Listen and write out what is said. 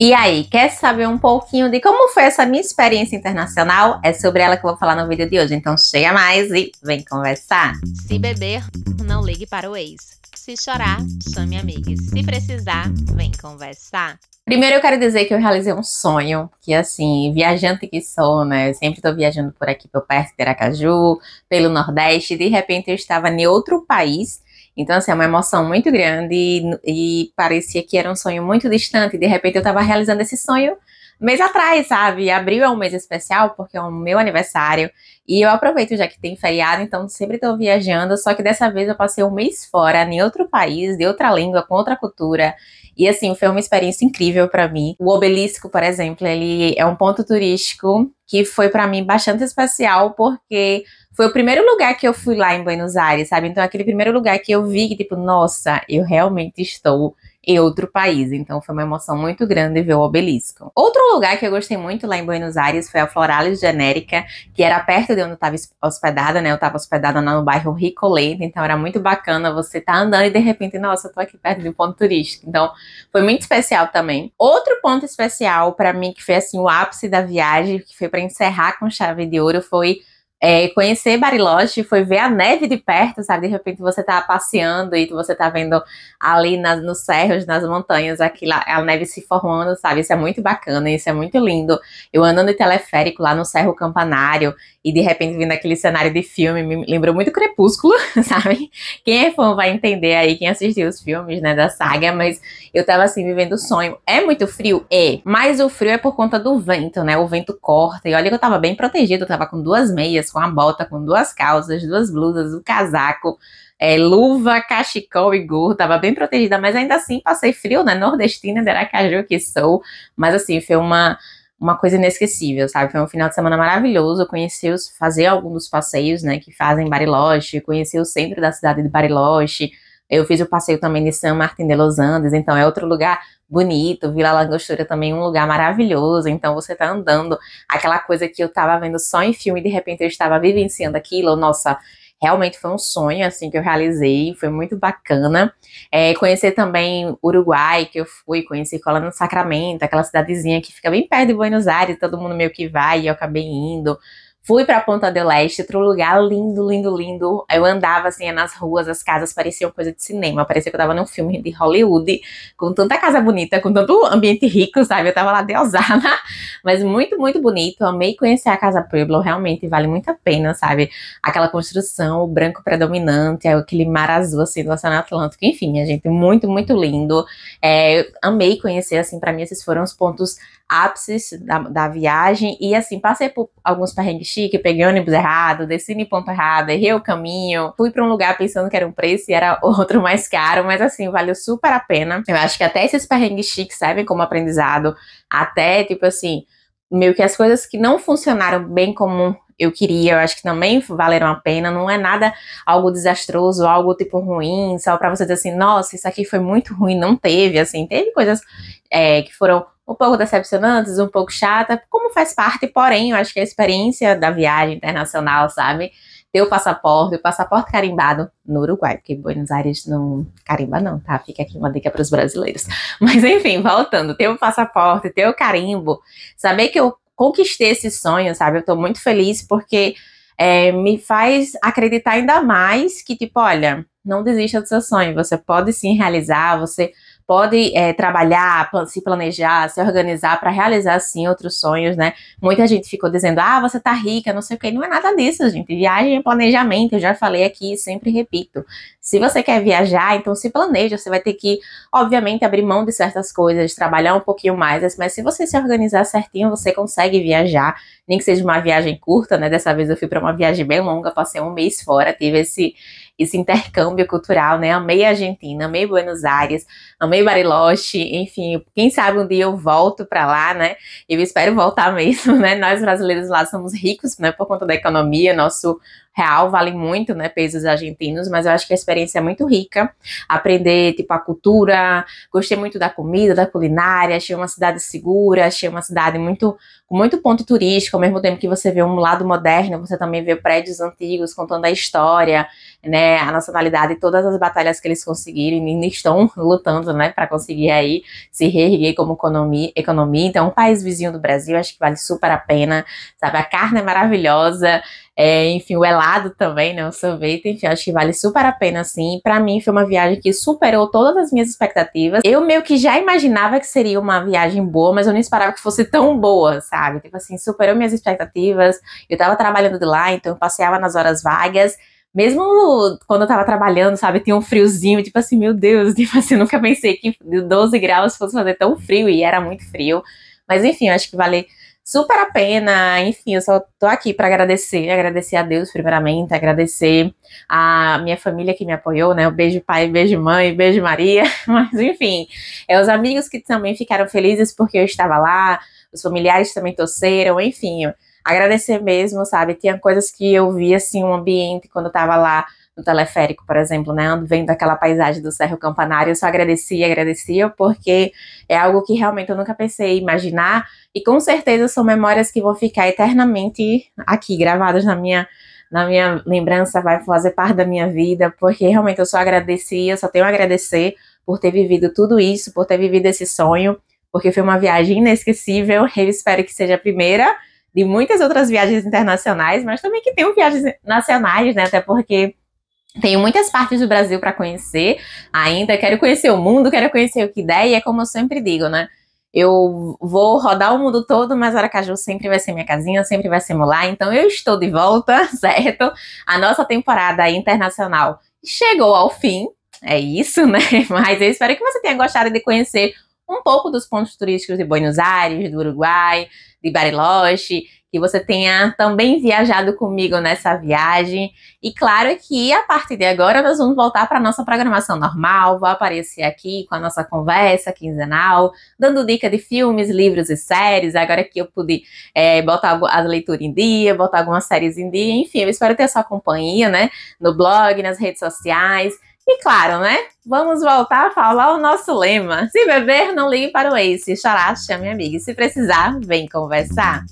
E aí, quer saber um pouquinho de como foi essa minha experiência internacional? É sobre ela que eu vou falar no vídeo de hoje, então chega mais e vem conversar. Se beber, não ligue para o ex. Se chorar, chame amigas. Se precisar, vem conversar. Primeiro eu quero dizer que eu realizei um sonho, que assim, viajante que sou, né? Eu sempre tô viajando por aqui, pelo perto de Aracaju, pelo Nordeste, de repente eu estava em outro país então, assim, é uma emoção muito grande e, e parecia que era um sonho muito distante. De repente, eu estava realizando esse sonho mês atrás, sabe? Abril é um mês especial porque é o meu aniversário e eu aproveito já que tem feriado, então sempre tô viajando, só que dessa vez eu passei um mês fora, em outro país, de outra língua, com outra cultura. E assim, foi uma experiência incrível para mim. O Obelisco, por exemplo, ele é um ponto turístico que foi para mim bastante especial porque foi o primeiro lugar que eu fui lá em Buenos Aires, sabe? Então é aquele primeiro lugar que eu vi que tipo, nossa, eu realmente estou e outro país. Então foi uma emoção muito grande ver o obelisco. Outro lugar que eu gostei muito lá em Buenos Aires foi a Florales Genérica, que era perto de onde eu estava hospedada, né? Eu estava hospedada no bairro Ricoleta, então era muito bacana você tá andando e de repente, nossa, eu tô aqui perto de um ponto turístico. Então foi muito especial também. Outro ponto especial para mim que foi assim o ápice da viagem, que foi para encerrar com chave de ouro, foi é, conhecer Bariloche foi ver a neve de perto, sabe? De repente você tá passeando e você tá vendo ali nos cerros, nas montanhas, aqui a neve se formando, sabe? Isso é muito bacana, isso é muito lindo. Eu andando de teleférico lá no Cerro Campanário e de repente vindo aquele cenário de filme, me lembrou muito Crepúsculo, sabe? Quem é fã vai entender aí, quem assistiu os filmes, né, da saga, mas eu tava assim vivendo o sonho. É muito frio? É, mas o frio é por conta do vento, né? O vento corta e olha que eu tava bem protegido, eu tava com duas meias com a bota, com duas calças, duas blusas, um casaco, é, luva, cachecol e gorro, tava bem protegida, mas ainda assim passei frio, né? Nordestina de Aracaju que sou, mas assim, foi uma, uma coisa inesquecível, sabe? Foi um final de semana maravilhoso, conheci os, fazer alguns dos passeios, né, que fazem Bariloche, conheci o centro da cidade de Bariloche, eu fiz o passeio também de San Martín de los Andes, então é outro lugar bonito. Vila Langostura é também é um lugar maravilhoso. Então você tá andando, aquela coisa que eu tava vendo só em filme, de repente eu estava vivenciando aquilo. Nossa, realmente foi um sonho assim que eu realizei, foi muito bacana. É, conhecer também Uruguai, que eu fui, conheci Colônia Sacramento, aquela cidadezinha que fica bem perto de Buenos Aires, todo mundo meio que vai, e eu acabei indo. Fui pra Ponta del Este, outro lugar lindo, lindo, lindo. Eu andava assim nas ruas, as casas pareciam coisa de cinema, parecia que eu tava num filme de Hollywood, com tanta casa bonita, com tanto ambiente rico, sabe? Eu tava lá Osana, mas muito, muito bonito. Amei conhecer a Casa Pueblo, realmente vale muito a pena, sabe? Aquela construção, o branco predominante, é aquele mar azul assim do Oceano Atlântico, enfim, a gente, muito, muito lindo. É, amei conhecer, assim, para mim esses foram os pontos ápices da, da viagem e assim, passei por alguns perrengues chique, peguei ônibus errado, desci no ponto errado, errei o caminho, fui para um lugar pensando que era um preço e era outro mais caro, mas assim, valeu super a pena. Eu acho que até esses perrengues chiques servem como aprendizado, até tipo assim, meio que as coisas que não funcionaram bem como eu queria, eu acho que também valeram a pena, não é nada algo desastroso, algo tipo ruim, só para você dizer assim, nossa, isso aqui foi muito ruim, não teve, assim, teve coisas é, que foram um pouco decepcionantes, um pouco chata, como faz parte, porém, eu acho que a experiência da viagem internacional, sabe? Ter o passaporte, o passaporte carimbado no Uruguai, porque Buenos Aires não carimba não, tá? Fica aqui uma dica para os brasileiros. Mas enfim, voltando, ter o passaporte, ter o carimbo, saber que eu conquistei esse sonho, sabe? Eu tô muito feliz porque é, me faz acreditar ainda mais que, tipo, olha, não desista do seu sonho, você pode sim realizar, você pode é, trabalhar, se planejar, se organizar para realizar sim outros sonhos, né? Muita gente ficou dizendo, ah, você tá rica, não sei o que. Não é nada disso, gente. Viagem é planejamento, eu já falei aqui e sempre repito. Se você quer viajar, então se planeja. Você vai ter que, obviamente, abrir mão de certas coisas, trabalhar um pouquinho mais, mas se você se organizar certinho, você consegue viajar, nem que seja uma viagem curta, né? Dessa vez eu fui para uma viagem bem longa, passei um mês fora, tive esse esse intercâmbio cultural, né? Amei a Argentina, amei Buenos Aires, amei Bariloche, enfim, quem sabe um dia eu volto para lá, né? Eu espero voltar mesmo, né? Nós brasileiros lá somos ricos, né? Por conta da economia, nosso real vale muito, né? Pesos argentinos, mas eu acho que a experiência é muito rica. Aprender, tipo, a cultura, gostei muito da comida, da culinária, achei uma cidade segura, achei uma cidade muito com muito ponto turístico, ao mesmo tempo que você vê um lado moderno, você também vê prédios antigos contando a história, né, a nacionalidade e todas as batalhas que eles conseguiram e ainda estão lutando, né, para conseguir aí se reerguer como economia, economia. Então, um país vizinho do Brasil, acho que vale super a pena, sabe? A carne é maravilhosa, é, enfim, o helado também, né? O sorvete, enfim, acho que vale super a pena, assim. Para mim, foi uma viagem que superou todas as minhas expectativas. Eu meio que já imaginava que seria uma viagem boa, mas eu não esperava que fosse tão boa, sabe? Tipo assim, superou minhas expectativas. Eu tava trabalhando de lá, então eu passeava nas horas vagas mesmo quando eu tava trabalhando, sabe, tinha um friozinho, tipo assim, meu Deus, tipo assim, eu nunca pensei que 12 graus fosse fazer tão frio e era muito frio. Mas enfim, acho que vale super a pena. Enfim, eu só tô aqui para agradecer, agradecer a Deus primeiramente, agradecer a minha família que me apoiou, né? beijo pai, beijo mãe, beijo Maria, mas enfim, é os amigos que também ficaram felizes porque eu estava lá, os familiares também torceram, enfim, agradecer mesmo, sabe? Tinha coisas que eu via assim, um ambiente quando eu tava lá no teleférico, por exemplo, né? Vendo aquela paisagem do Cerro Campanário, eu só agradecia, agradecia, porque é algo que realmente eu nunca pensei imaginar. E com certeza são memórias que vão ficar eternamente aqui, gravadas na minha na minha lembrança, vai fazer parte da minha vida, porque realmente eu só agradeci, eu só tenho a agradecer por ter vivido tudo isso, por ter vivido esse sonho, porque foi uma viagem inesquecível. Eu espero que seja a primeira de muitas outras viagens internacionais, mas também que tenham viagens nacionais, né? Até porque tenho muitas partes do Brasil para conhecer ainda. Quero conhecer o mundo, quero conhecer o que der, e é como eu sempre digo, né? Eu vou rodar o mundo todo, mas Aracaju sempre vai ser minha casinha, sempre vai ser meu lar. Então eu estou de volta, certo? A nossa temporada internacional chegou ao fim, é isso, né? Mas eu espero que você tenha gostado de conhecer um pouco dos pontos turísticos de Buenos Aires, do Uruguai, de Bariloche que você tenha também viajado comigo nessa viagem. E claro que a partir de agora nós vamos voltar para a nossa programação normal, vou aparecer aqui com a nossa conversa quinzenal, dando dica de filmes, livros e séries. Agora que eu pude é, botar a leitura em dia, botar algumas séries em dia, enfim, eu espero ter a sua companhia, né? No blog, nas redes sociais. E claro, né? Vamos voltar a falar o nosso lema. Se beber, não ligue para o ex. Se chorar, chame a amiga. E se precisar, vem conversar.